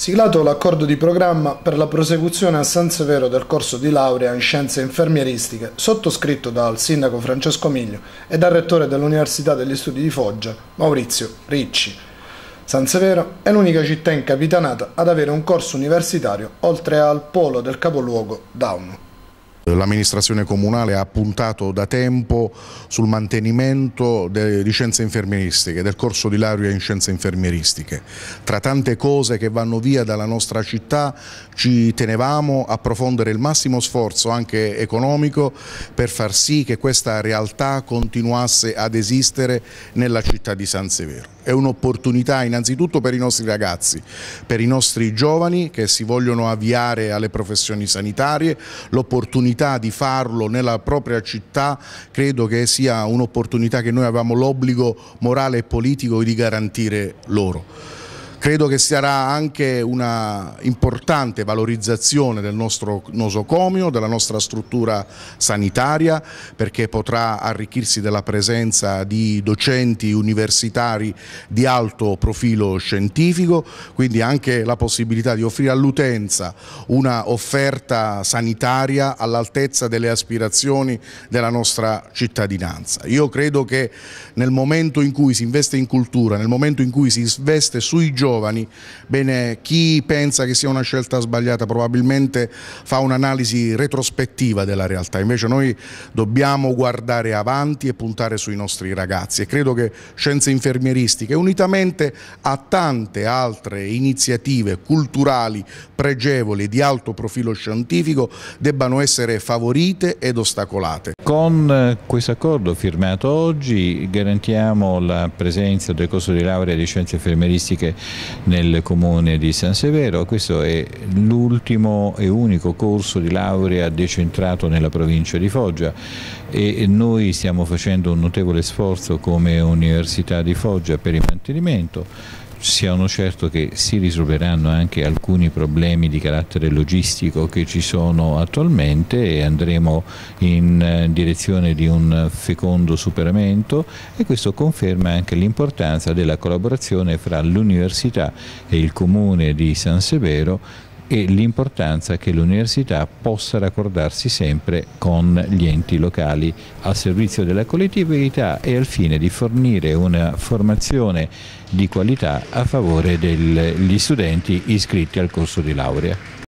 siglato l'accordo di programma per la prosecuzione a San Severo del corso di laurea in scienze infermieristiche, sottoscritto dal sindaco Francesco Miglio e dal rettore dell'Università degli Studi di Foggia, Maurizio Ricci. San Severo è l'unica città in capitanata ad avere un corso universitario oltre al polo del capoluogo Dauno. L'amministrazione comunale ha puntato da tempo sul mantenimento di scienze infermieristiche, del corso di laurea in scienze infermieristiche. Tra tante cose che vanno via dalla nostra città ci tenevamo a profondere il massimo sforzo anche economico per far sì che questa realtà continuasse ad esistere nella città di San Severo. È un'opportunità innanzitutto per i nostri ragazzi, per i nostri giovani che si vogliono avviare alle professioni sanitarie, l'opportunità possibilità di farlo nella propria città credo che sia un'opportunità che noi avevamo l'obbligo morale e politico di garantire loro credo che sarà anche una importante valorizzazione del nostro nosocomio, della nostra struttura sanitaria perché potrà arricchirsi della presenza di docenti universitari di alto profilo scientifico, quindi anche la possibilità di offrire all'utenza una offerta sanitaria all'altezza delle aspirazioni della nostra cittadinanza. Io credo che nel momento in cui si investe in cultura, nel momento in cui si investe sui giovani, giovani. Bene, chi pensa che sia una scelta sbagliata probabilmente fa un'analisi retrospettiva della realtà, invece noi dobbiamo guardare avanti e puntare sui nostri ragazzi e credo che scienze infermieristiche, unitamente a tante altre iniziative culturali pregevoli di alto profilo scientifico, debbano essere favorite ed ostacolate. Con eh, questo accordo firmato oggi garantiamo la presenza del corso di laurea di scienze infermieristiche nel comune di San Severo. Questo è l'ultimo e unico corso di laurea decentrato nella provincia di Foggia e noi stiamo facendo un notevole sforzo come Università di Foggia per il mantenimento siano certo che si risolveranno anche alcuni problemi di carattere logistico che ci sono attualmente e andremo in eh, direzione di un fecondo superamento e questo conferma anche l'importanza della collaborazione fra l'Università e il Comune di San Severo e l'importanza che l'università possa raccordarsi sempre con gli enti locali al servizio della collettività e al fine di fornire una formazione di qualità a favore degli studenti iscritti al corso di laurea.